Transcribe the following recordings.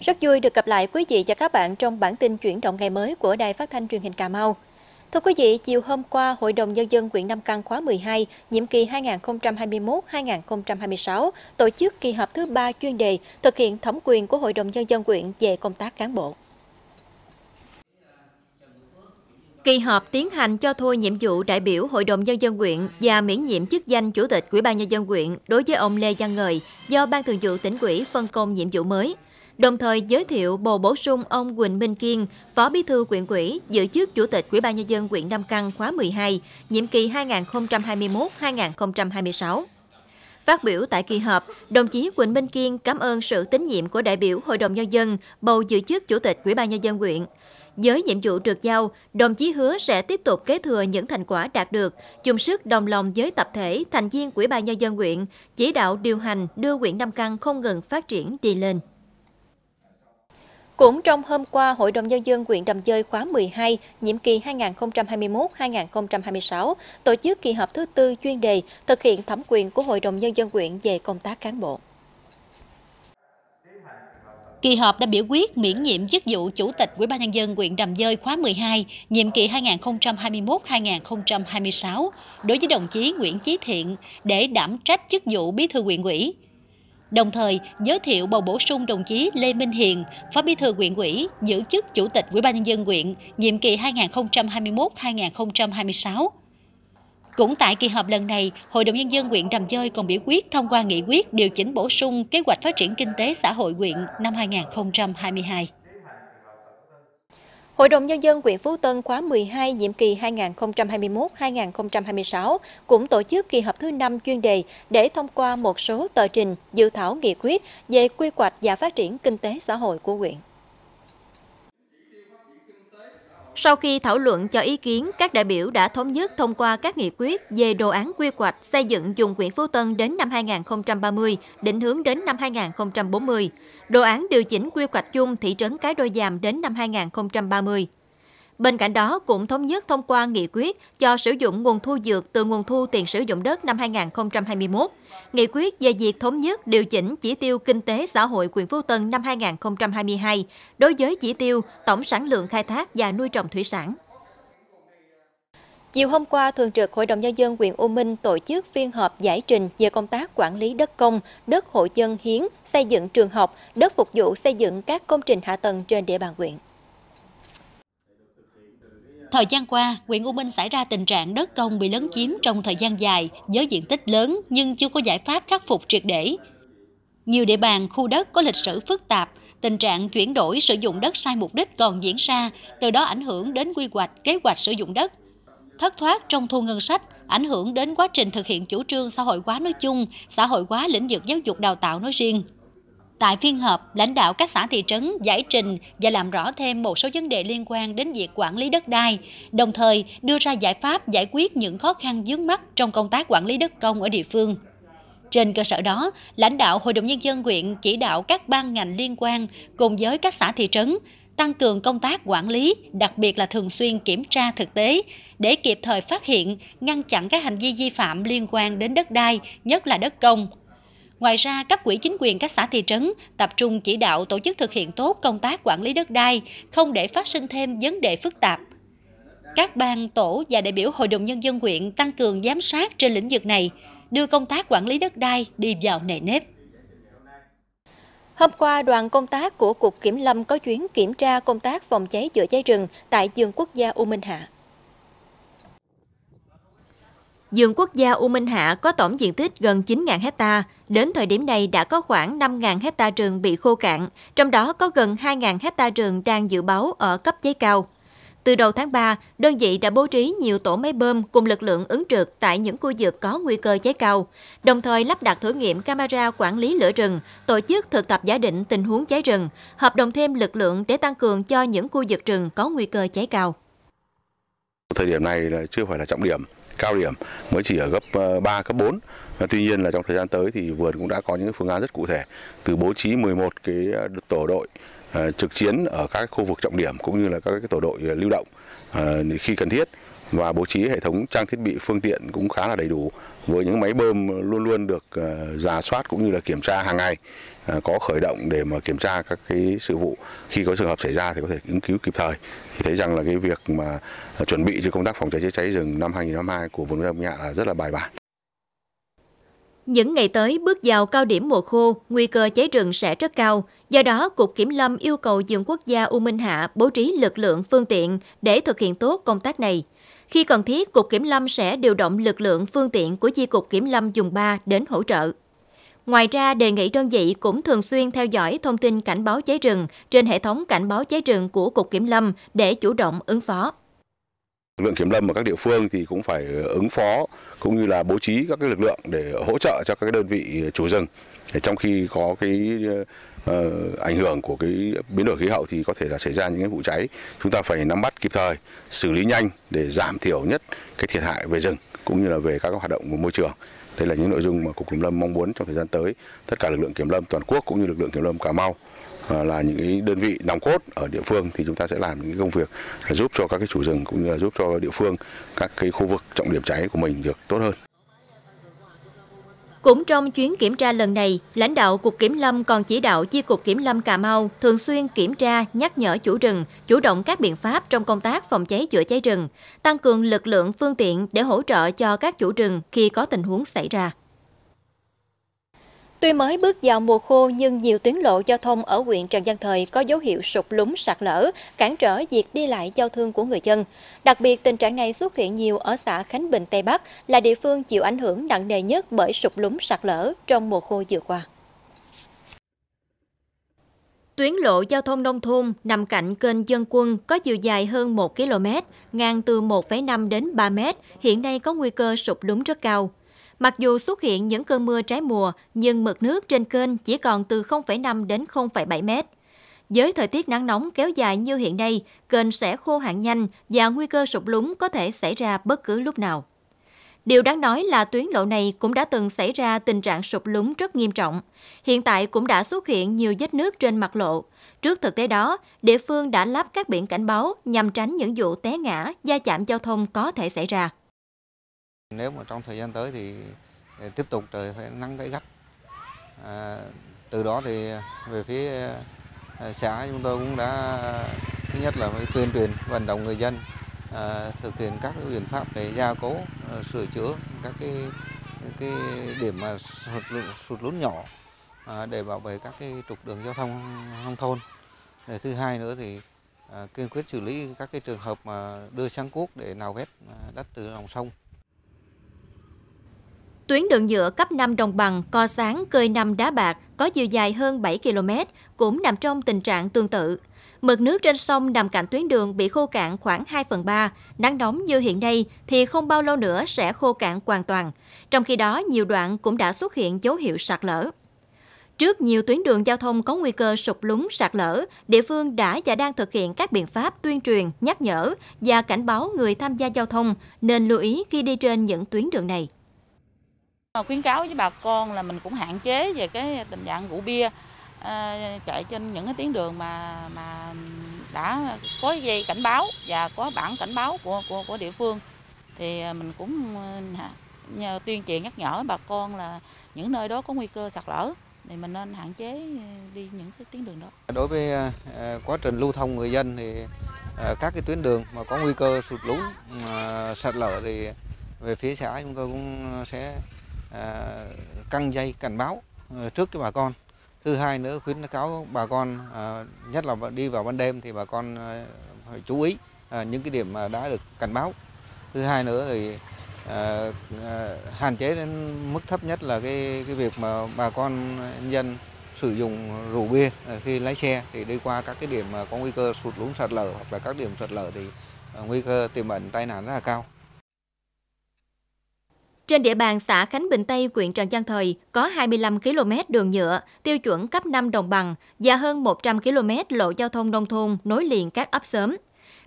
Rất vui được gặp lại quý vị và các bạn trong bản tin chuyển động ngày mới của Đài Phát thanh Truyền hình Cà Mau. Thưa quý vị, chiều hôm qua, Hội đồng Nhân dân huyện Nam Căn khóa 12, nhiệm kỳ 2021-2026, tổ chức kỳ họp thứ ba chuyên đề thực hiện thẩm quyền của Hội đồng Nhân dân huyện về công tác cán bộ. Kỳ họp tiến hành cho thôi nhiệm vụ đại biểu Hội đồng Nhân dân huyện và miễn nhiệm chức danh Chủ tịch Ủy ban Nhân dân huyện đối với ông Lê Văn Ngời do Ban Thường vụ tỉnh ủy phân công nhiệm vụ mới đồng thời giới thiệu bầu bổ sung ông Quỳnh Minh Kiên, Phó Bí thư quyện ủy giữ chức Chủ tịch Ủy ban nhân dân huyện Nam Căn khóa 12, nhiệm kỳ 2021-2026. Phát biểu tại kỳ họp, đồng chí Quỳnh Minh Kiên cảm ơn sự tín nhiệm của đại biểu Hội đồng Nhân dân bầu giữ chức Chủ tịch Ủy ban Nhân dân huyện. Với nhiệm vụ được giao, đồng chí hứa sẽ tiếp tục kế thừa những thành quả đạt được, chung sức đồng lòng với tập thể, thành viên Ủy ban Nhân dân huyện, chỉ đạo điều hành đưa huyện Nam Căn không ngừng phát triển đi lên. Cũng trong hôm qua, Hội đồng Nhân dân huyện Đầm Dơi khóa 12, nhiệm kỳ 2021-2026, tổ chức kỳ họp thứ tư chuyên đề thực hiện thẩm quyền của Hội đồng Nhân dân huyện về công tác cán bộ. Kỳ họp đã biểu quyết miễn nhiệm chức vụ Chủ tịch Ủy ban nhân dân huyện Đầm Dơi khóa 12, nhiệm kỳ 2021-2026 đối với đồng chí Nguyễn Chí Thiện để đảm trách chức vụ Bí thư huyện ủy đồng thời giới thiệu bầu bổ sung đồng chí Lê Minh Hiền, Phó Bí thư huyện ủy, giữ chức Chủ tịch Ủy ban nhân dân huyện nhiệm kỳ 2021-2026. Cũng tại kỳ họp lần này, Hội đồng Nhân dân huyện Đầm Dơi còn biểu quyết thông qua nghị quyết điều chỉnh bổ sung kế hoạch phát triển kinh tế xã hội huyện năm 2022. Hội đồng Nhân dân huyện Phú Tân khóa 12 nhiệm kỳ 2021-2026 cũng tổ chức kỳ họp thứ 5 chuyên đề để thông qua một số tờ trình dự thảo nghị quyết về quy hoạch và phát triển kinh tế xã hội của huyện. Sau khi thảo luận cho ý kiến, các đại biểu đã thống nhất thông qua các nghị quyết về đồ án quy hoạch xây dựng dùng quyện Phú Tân đến năm 2030, định hướng đến năm 2040, đồ án điều chỉnh quy hoạch chung thị trấn Cái Đôi Giàm đến năm 2030. Bên cạnh đó cũng thống nhất thông qua nghị quyết cho sử dụng nguồn thu dược từ nguồn thu tiền sử dụng đất năm 2021, nghị quyết về việc thống nhất điều chỉnh chỉ tiêu kinh tế xã hội quyền Phú Tân năm 2022 đối với chỉ tiêu tổng sản lượng khai thác và nuôi trồng thủy sản. Chiều hôm qua, Thường trực Hội đồng Nhân dân huyện U Minh tổ chức phiên họp giải trình về công tác quản lý đất công, đất hộ dân hiến, xây dựng trường học, đất phục vụ xây dựng các công trình hạ tầng trên địa bàn huyện. Thời gian qua, huyện U Minh xảy ra tình trạng đất công bị lấn chiếm trong thời gian dài với diện tích lớn nhưng chưa có giải pháp khắc phục triệt để. Nhiều địa bàn, khu đất có lịch sử phức tạp, tình trạng chuyển đổi sử dụng đất sai mục đích còn diễn ra, từ đó ảnh hưởng đến quy hoạch, kế hoạch sử dụng đất. Thất thoát trong thu ngân sách, ảnh hưởng đến quá trình thực hiện chủ trương xã hội hóa nói chung, xã hội hóa lĩnh vực giáo dục đào tạo nói riêng. Tại phiên họp, lãnh đạo các xã thị trấn giải trình và làm rõ thêm một số vấn đề liên quan đến việc quản lý đất đai, đồng thời đưa ra giải pháp giải quyết những khó khăn vướng mắt trong công tác quản lý đất công ở địa phương. Trên cơ sở đó, lãnh đạo Hội đồng Nhân dân huyện chỉ đạo các ban ngành liên quan cùng với các xã thị trấn tăng cường công tác quản lý, đặc biệt là thường xuyên kiểm tra thực tế để kịp thời phát hiện, ngăn chặn các hành vi vi phạm liên quan đến đất đai, nhất là đất công, Ngoài ra, các quỹ chính quyền các xã thị trấn tập trung chỉ đạo tổ chức thực hiện tốt công tác quản lý đất đai, không để phát sinh thêm vấn đề phức tạp. Các ban, tổ và đại biểu Hội đồng Nhân dân huyện tăng cường giám sát trên lĩnh vực này, đưa công tác quản lý đất đai đi vào nề nếp. Hôm qua, đoàn công tác của Cục Kiểm lâm có chuyến kiểm tra công tác phòng cháy chữa cháy rừng tại vườn quốc gia U Minh Hạ. Vườn quốc gia U Minh Hạ có tổng diện tích gần 9.000 hecta. Đến thời điểm này đã có khoảng 5.000 hecta rừng bị khô cạn, trong đó có gần 2.000 hecta rừng đang dự báo ở cấp cháy cao. Từ đầu tháng 3, đơn vị đã bố trí nhiều tổ máy bơm cùng lực lượng ứng trực tại những khu vực có nguy cơ cháy cao, đồng thời lắp đặt thử nghiệm camera quản lý lửa rừng, tổ chức thực tập giả định tình huống cháy rừng, hợp đồng thêm lực lượng để tăng cường cho những khu vực rừng có nguy cơ cháy cao. Thời điểm này là chưa phải là trọng điểm, cao điểm mới chỉ ở gấp 3, cấp 4. Tuy nhiên là trong thời gian tới thì vườn cũng đã có những phương án rất cụ thể từ bố trí 11 cái ờ, tổ đội ờ, trực chiến ở các khu vực trọng điểm cũng như là các cái tổ đội ờ, lưu động khi cần thiết và bố trí hệ thống trang thiết bị phương tiện cũng khá là đầy đủ với những máy bơm luôn luôn được giả ờ, soát cũng như là kiểm tra hàng ngày ờ, có khởi động để mà kiểm tra các cái sự vụ khi có trường hợp xảy ra thì có thể ứng cứu kịp thời thì thấy rằng là cái việc mà chuẩn bị cho công tác phòng cháy chữa cháy rừng năm 2022 của vườn quốc nhà là rất là bài bản. Những ngày tới bước vào cao điểm mùa khô, nguy cơ cháy rừng sẽ rất cao. Do đó, Cục Kiểm lâm yêu cầu vườn quốc gia U Minh Hạ bố trí lực lượng phương tiện để thực hiện tốt công tác này. Khi cần thiết, Cục Kiểm Lâm sẽ điều động lực lượng phương tiện của Chi cục Kiểm Lâm dùng 3 đến hỗ trợ. Ngoài ra, đề nghị đơn vị cũng thường xuyên theo dõi thông tin cảnh báo cháy rừng trên hệ thống cảnh báo cháy rừng của Cục Kiểm Lâm để chủ động ứng phó. Lực lượng kiểm lâm ở các địa phương thì cũng phải ứng phó cũng như là bố trí các cái lực lượng để hỗ trợ cho các đơn vị chủ rừng trong khi có cái Ờ, ảnh hưởng của cái biến đổi khí hậu thì có thể là xảy ra những cái vụ cháy chúng ta phải nắm bắt kịp thời xử lý nhanh để giảm thiểu nhất cái thiệt hại về rừng cũng như là về các hoạt động của môi trường đây là những nội dung mà cục kiểm lâm mong muốn trong thời gian tới tất cả lực lượng kiểm lâm toàn quốc cũng như lực lượng kiểm lâm cà mau ờ, là những cái đơn vị nòng cốt ở địa phương thì chúng ta sẽ làm những công việc giúp cho các cái chủ rừng cũng như là giúp cho địa phương các cái khu vực trọng điểm cháy của mình được tốt hơn cũng trong chuyến kiểm tra lần này, lãnh đạo Cục Kiểm Lâm còn chỉ đạo Chi cục Kiểm Lâm Cà Mau thường xuyên kiểm tra, nhắc nhở chủ rừng, chủ động các biện pháp trong công tác phòng cháy chữa cháy rừng, tăng cường lực lượng phương tiện để hỗ trợ cho các chủ rừng khi có tình huống xảy ra. Tuy mới bước vào mùa khô nhưng nhiều tuyến lộ giao thông ở huyện Trần Văn Thời có dấu hiệu sụp lún sạt lở, cản trở việc đi lại giao thương của người dân. Đặc biệt, tình trạng này xuất hiện nhiều ở xã Khánh Bình Tây Bắc là địa phương chịu ảnh hưởng nặng nề nhất bởi sụp lún sạt lở trong mùa khô vừa qua. Tuyến lộ giao thông nông thôn nằm cạnh kênh dân quân có chiều dài hơn 1 km, ngang từ 1,5 đến 3 m, hiện nay có nguy cơ sụp lún rất cao. Mặc dù xuất hiện những cơn mưa trái mùa, nhưng mực nước trên kênh chỉ còn từ 0,5 đến 0,7 mét. Với thời tiết nắng nóng kéo dài như hiện nay, kênh sẽ khô hạn nhanh và nguy cơ sụp lúng có thể xảy ra bất cứ lúc nào. Điều đáng nói là tuyến lộ này cũng đã từng xảy ra tình trạng sụp lúng rất nghiêm trọng. Hiện tại cũng đã xuất hiện nhiều vết nước trên mặt lộ. Trước thực tế đó, địa phương đã lắp các biển cảnh báo nhằm tránh những vụ té ngã, gia chạm giao thông có thể xảy ra. Nếu mà trong thời gian tới thì ờ, tiếp tục trời phải nắng gãy gắt. À, từ đó thì về phía ờ, xã chúng tôi cũng đã thứ nhất là phải tuyên truyền vận động người dân à, thực hiện các cái biện pháp để gia cố sửa chữa các cái cái điểm mà sụt, sụt lún nhỏ à, để bảo vệ các cái trục đường giao thông nông thôn để thứ hai nữa thì à, kiên quyết xử lý các cái trường hợp mà đưa sang cuốc để nạo vét đất từ lòng sông Tuyến đường nhựa cấp 5 đồng bằng co sáng cơi năm đá bạc có chiều dài hơn 7 km cũng nằm trong tình trạng tương tự. Mực nước trên sông nằm cạnh tuyến đường bị khô cạn khoảng 2 phần 3, nắng nóng như hiện nay thì không bao lâu nữa sẽ khô cạn hoàn toàn. Trong khi đó, nhiều đoạn cũng đã xuất hiện dấu hiệu sạt lở. Trước nhiều tuyến đường giao thông có nguy cơ sụp lún sạt lở, địa phương đã và đang thực hiện các biện pháp tuyên truyền, nhắc nhở và cảnh báo người tham gia giao thông nên lưu ý khi đi trên những tuyến đường này. Ờ, khuyến cáo với bà con là mình cũng hạn chế về cái tình trạng rượu bia ờ, chạy trên những cái tuyến đường mà mà đã có dây cảnh báo và có bản cảnh báo của của, của địa phương thì ờ, mình cũng nhờ tuyên truyền nhắc nhở bà con là những nơi đó có nguy cơ sạt lở thì mình nên hạn chế đi những cái tuyến đường đó. Đối với quá trình lưu thông người dân thì các cái tuyến đường mà có nguy cơ sụt lún sạt lở thì về phía xã chúng tôi cũng sẽ À, căng dây cảnh báo ờ, trước cái bà con thứ hai nữa khuyến cáo bà con à, nhất là đi vào ban đêm thì bà con ờ, phải chú ý à, những cái điểm mà đã được cảnh báo thứ hai nữa thì hạn chế đến mức thấp nhất là cái cái việc mà bà con dân sử dụng rượu bia khi lái xe thì đi qua các cái điểm mà có nguy cơ sụt lún sạt lở hoặc là các điểm sạt lở thì nguy cơ tiềm ẩn tai nạn rất là cao trên địa bàn xã Khánh Bình Tây, huyện Trần Văn Thời có 25 km đường nhựa, tiêu chuẩn cấp 5 đồng bằng và hơn 100 km lộ giao thông nông thôn nối liền các ấp xóm.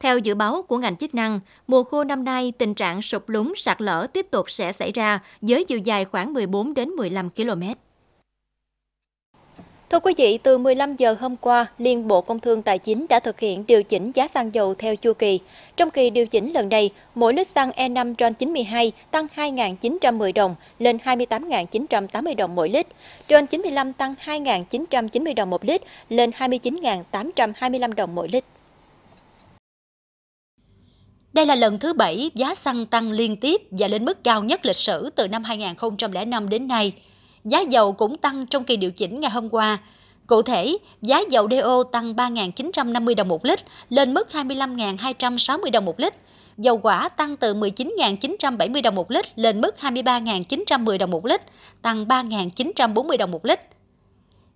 Theo dự báo của ngành chức năng, mùa khô năm nay tình trạng sụp lúng sạt lở tiếp tục sẽ xảy ra với chiều dài khoảng 14 đến 15 km. Thưa quý vị, từ 15 giờ hôm qua, Liên Bộ Công Thương Tài chính đã thực hiện điều chỉnh giá xăng dầu theo chu kỳ. Trong kỳ điều chỉnh lần này, mỗi lít xăng E5 RON 92 tăng 2.910 đồng lên 28.980 đồng mỗi lít, RON 95 tăng 2.990 đồng một lít lên 29.825 đồng mỗi lít. Đây là lần thứ bảy giá xăng tăng liên tiếp và lên mức cao nhất lịch sử từ năm 2005 đến nay – Giá dầu cũng tăng trong kỳ điều chỉnh ngày hôm qua. Cụ thể, giá dầu DO tăng 3.950 đồng một lít lên mức 25.260 đồng một lít. Dầu quả tăng từ 19.970 đồng một lít lên mức 23.910 đồng một lít, tăng 3.940 đồng một lít.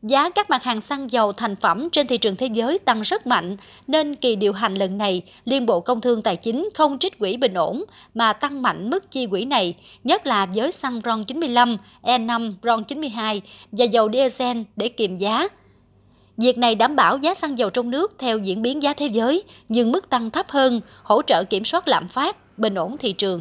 Giá các mặt hàng xăng dầu thành phẩm trên thị trường thế giới tăng rất mạnh, nên kỳ điều hành lần này, Liên Bộ Công Thương Tài chính không trích quỹ bình ổn mà tăng mạnh mức chi quỹ này, nhất là với xăng RON 95, E5, RON 92 và dầu diesel để kiềm giá. Việc này đảm bảo giá xăng dầu trong nước theo diễn biến giá thế giới, nhưng mức tăng thấp hơn, hỗ trợ kiểm soát lạm phát, bình ổn thị trường.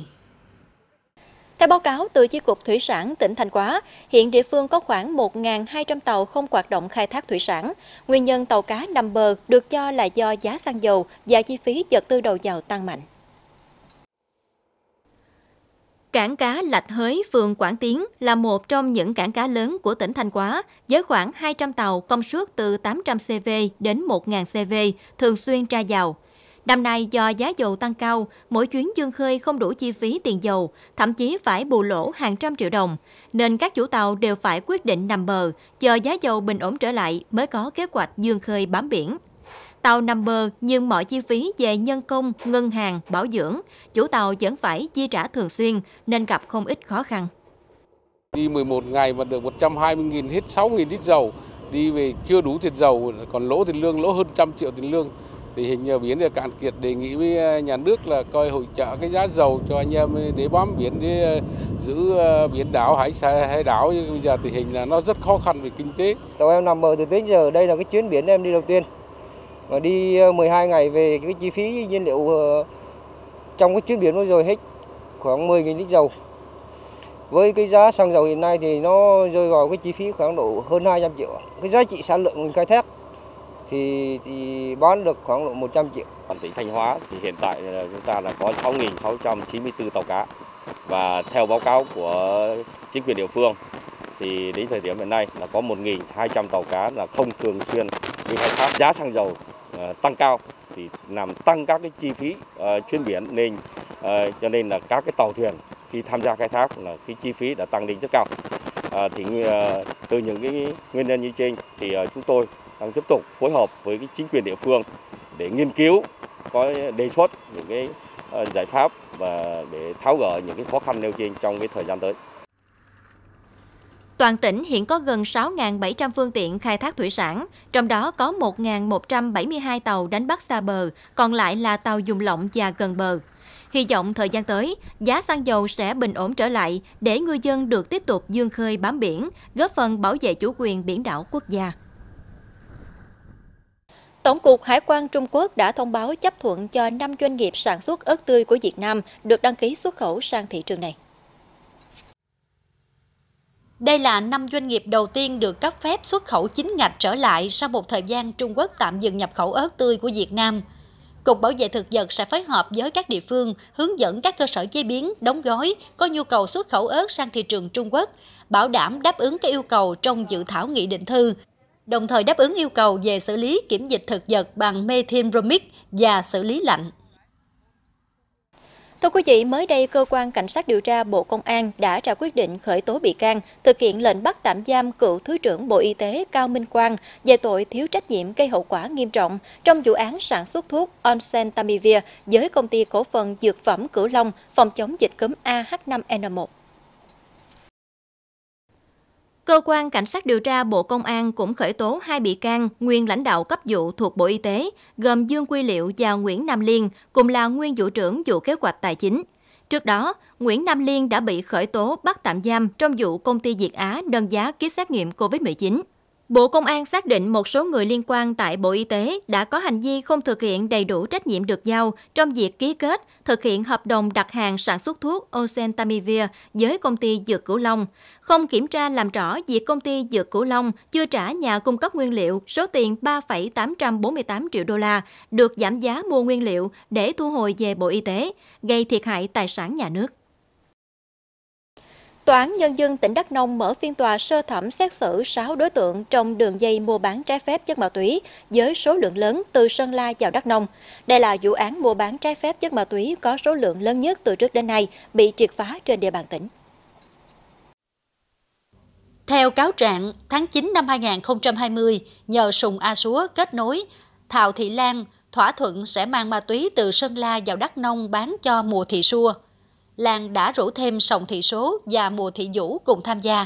Theo báo cáo từ Chi cục Thủy sản tỉnh Thanh Hóa, hiện địa phương có khoảng 1.200 tàu không hoạt động khai thác thủy sản. Nguyên nhân tàu cá nằm bờ được cho là do giá xăng dầu và chi phí vật tư đầu vào tăng mạnh. Cảng cá Lạch Hới, phường Quảng Tiến là một trong những cảng cá lớn của tỉnh Thanh Hóa, với khoảng 200 tàu công suất từ 800 CV đến 1.000 CV thường xuyên tra vào. Năm nay do giá dầu tăng cao, mỗi chuyến dương khơi không đủ chi phí tiền dầu, thậm chí phải bù lỗ hàng trăm triệu đồng, nên các chủ tàu đều phải quyết định nằm bờ, chờ giá dầu bình ổn trở lại mới có kế hoạch dương khơi bám biển. Tàu nằm bờ nhưng mọi chi phí về nhân công, ngân hàng, bảo dưỡng, chủ tàu vẫn phải chi trả thường xuyên nên gặp không ít khó khăn. Đi 11 ngày mà được 120.000 hết 6.000 lít dầu, đi về chưa đủ tiền dầu, còn lỗ tiền lương lỗ hơn trăm triệu tiền lương tình hình biển ờ, biến cạn kiệt đề nghị với ờ, nhà nước là coi hỗ trợ cái giá dầu cho anh em ờ, để bám biển để giữ biển đảo hải xa hải đảo nhưng bây giờ tình hình là nó rất khó khăn về kinh tế tàu em nằm bờ từ tới giờ đây là cái chuyến biển em đi đầu tiên mà đi 12 ngày về cái chi phí nhiên liệu trong cái chuyến biển rồi hết khoảng 10.000 lít dầu với cái giá xăng dầu hiện nay thì nó rơi vào cái chi phí khoảng độ hơn 200 triệu cái giá trị sản lượng mình khai thác thì, thì bán được khoảng độ 100 triệu. Toàn tỉnh Thanh Hóa thì hiện tại chúng ta là có 6.694 tàu cá và theo báo cáo của chính quyền địa phương thì đến thời điểm hiện nay là có 1.200 tàu cá là không thường xuyên đi khai thác. Giá xăng dầu ờ, tăng cao thì làm tăng các cái chi phí ờ, chuyên biển nên ờ, cho nên là các cái tàu thuyền khi tham gia khai thác là cái chi phí đã tăng lên rất cao. À, thì từ những cái nguyên nhân như trên thì chúng tôi đang tiếp tục phối hợp với chính quyền địa phương để nghiên cứu có đề xuất những cái ờ, giải pháp và để tháo gỡ những cái khó khăn nêu trên trong cái thời gian tới. Toàn tỉnh hiện có gần 6.700 phương tiện khai thác thủy sản, trong đó có 1.172 tàu đánh bắt xa bờ, còn lại là tàu dùng lộng và gần bờ. Hy vọng thời gian tới, giá xăng dầu sẽ bình ổn trở lại để ngư dân được tiếp tục dương khơi bám biển, góp phần bảo vệ chủ quyền biển đảo quốc gia. Tổng cục Hải quan Trung Quốc đã thông báo chấp thuận cho 5 doanh nghiệp sản xuất ớt tươi của Việt Nam được đăng ký xuất khẩu sang thị trường này. Đây là năm doanh nghiệp đầu tiên được cấp phép xuất khẩu chính ngạch trở lại sau một thời gian Trung Quốc tạm dừng nhập khẩu ớt tươi của Việt Nam. Cục Bảo vệ Thực vật sẽ phối hợp với các địa phương hướng dẫn các cơ sở chế biến, đóng gói có nhu cầu xuất khẩu ớt sang thị trường Trung Quốc, bảo đảm đáp ứng các yêu cầu trong dự thảo nghị định thư đồng thời đáp ứng yêu cầu về xử lý kiểm dịch thực vật bằng methylbromic và xử lý lạnh. Thưa quý vị, mới đây cơ quan cảnh sát điều tra Bộ Công an đã ra quyết định khởi tố bị can, thực hiện lệnh bắt tạm giam cựu Thứ trưởng Bộ Y tế Cao Minh Quang về tội thiếu trách nhiệm gây hậu quả nghiêm trọng trong vụ án sản xuất thuốc Onsentamivir với công ty cổ phần dược phẩm Cửu Long phòng chống dịch cúm AH5N1. Cơ quan Cảnh sát điều tra Bộ Công an cũng khởi tố hai bị can, nguyên lãnh đạo cấp vụ thuộc Bộ Y tế, gồm Dương Quy Liệu và Nguyễn Nam Liên, cùng là nguyên vụ trưởng vụ kế hoạch tài chính. Trước đó, Nguyễn Nam Liên đã bị khởi tố bắt tạm giam trong vụ công ty Việt Á nâng giá ký xét nghiệm COVID-19. Bộ Công an xác định một số người liên quan tại Bộ Y tế đã có hành vi không thực hiện đầy đủ trách nhiệm được giao trong việc ký kết, thực hiện hợp đồng đặt hàng sản xuất thuốc Ocentamivir với công ty Dược Cửu Long, không kiểm tra làm rõ việc công ty Dược Cửu Long chưa trả nhà cung cấp nguyên liệu số tiền 3,848 triệu đô la được giảm giá mua nguyên liệu để thu hồi về Bộ Y tế, gây thiệt hại tài sản nhà nước. Tòa án Nhân dân tỉnh Đắk Nông mở phiên tòa sơ thẩm xét xử 6 đối tượng trong đường dây mua bán trái phép chất ma túy với số lượng lớn từ Sơn La vào Đắk Nông. Đây là vụ án mua bán trái phép chất ma túy có số lượng lớn nhất từ trước đến nay bị triệt phá trên địa bàn tỉnh. Theo cáo trạng, tháng 9 năm 2020, nhờ Sùng A Súa kết nối, Thảo Thị Lan thỏa thuận sẽ mang ma túy từ Sơn La vào Đắk Nông bán cho mùa thị xua. Lan đã rủ thêm Sòng Thị Số và Mùa Thị Vũ cùng tham gia.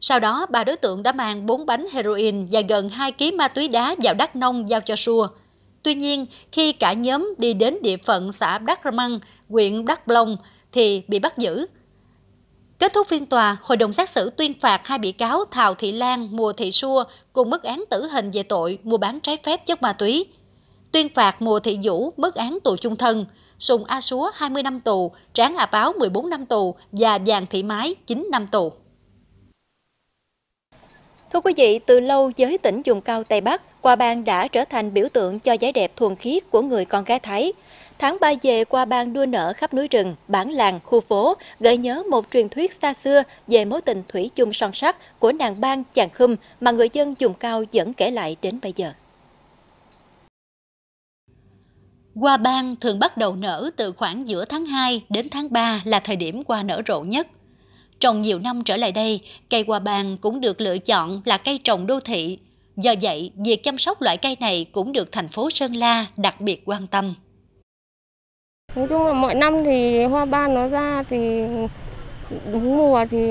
Sau đó, ba đối tượng đã mang 4 bánh heroin và gần 2 kg ma túy đá vào Đắk Nông giao cho Sua. Tuy nhiên, khi cả nhóm đi đến địa phận xã Đắk Răng, huyện Đắk Long thì bị bắt giữ. Kết thúc phiên tòa, hội đồng xét xử tuyên phạt hai bị cáo Thào Thị Lan, Mùa Thị Xua cùng mức án tử hình về tội mua bán trái phép chất ma túy. Tuyên phạt Mùa Thị Vũ mức án tù chung thân, Sùng A Súa 20 năm tù, Tráng A Báo 14 năm tù và Giàng Thị Mái 9 năm tù. Thưa quý vị, từ lâu giới tỉnh Dùng cao Tây Bắc, Qua Bang đã trở thành biểu tượng cho vẻ đẹp thuần khiết của người con gái Thái. Tháng 3 về Qua Bang đua nở khắp núi rừng, bản làng, khu phố, gợi nhớ một truyền thuyết xa xưa về mối tình thủy chung son sắc của nàng bang chàng khum mà người dân Dùng cao vẫn kể lại đến bây giờ. Hoa ban thường bắt đầu nở từ khoảng giữa tháng 2 đến tháng 3 là thời điểm hoa nở rộ nhất. Trong nhiều năm trở lại đây, cây hoa ban cũng được lựa chọn là cây trồng đô thị. Do vậy, việc chăm sóc loại cây này cũng được thành phố Sơn La đặc biệt quan tâm. Nói chung là mọi năm thì hoa ban nó ra thì đúng mùa thì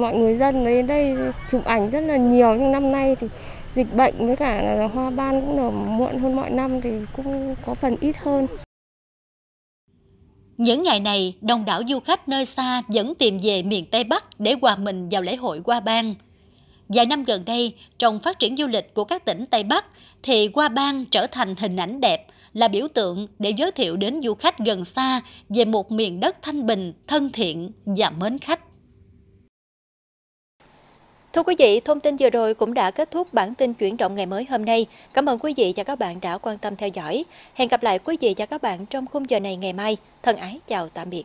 mọi người dân đến đây chụp ảnh rất là nhiều nhưng năm nay thì dịch bệnh với cả là hoa ban cũng nở muộn hơn mọi năm thì cũng có phần ít hơn. Những ngày này, đông đảo du khách nơi xa vẫn tìm về miền Tây Bắc để hòa mình vào lễ hội Hoa Ban. Vài năm gần đây, trong phát triển du lịch của các tỉnh Tây Bắc, thì Hoa Ban trở thành hình ảnh đẹp, là biểu tượng để giới thiệu đến du khách gần xa về một miền đất thanh bình, thân thiện và mến khách. Thưa quý vị, thông tin vừa rồi cũng đã kết thúc bản tin chuyển động ngày mới hôm nay. Cảm ơn quý vị và các bạn đã quan tâm theo dõi. Hẹn gặp lại quý vị và các bạn trong khung giờ này ngày mai. Thân ái chào tạm biệt.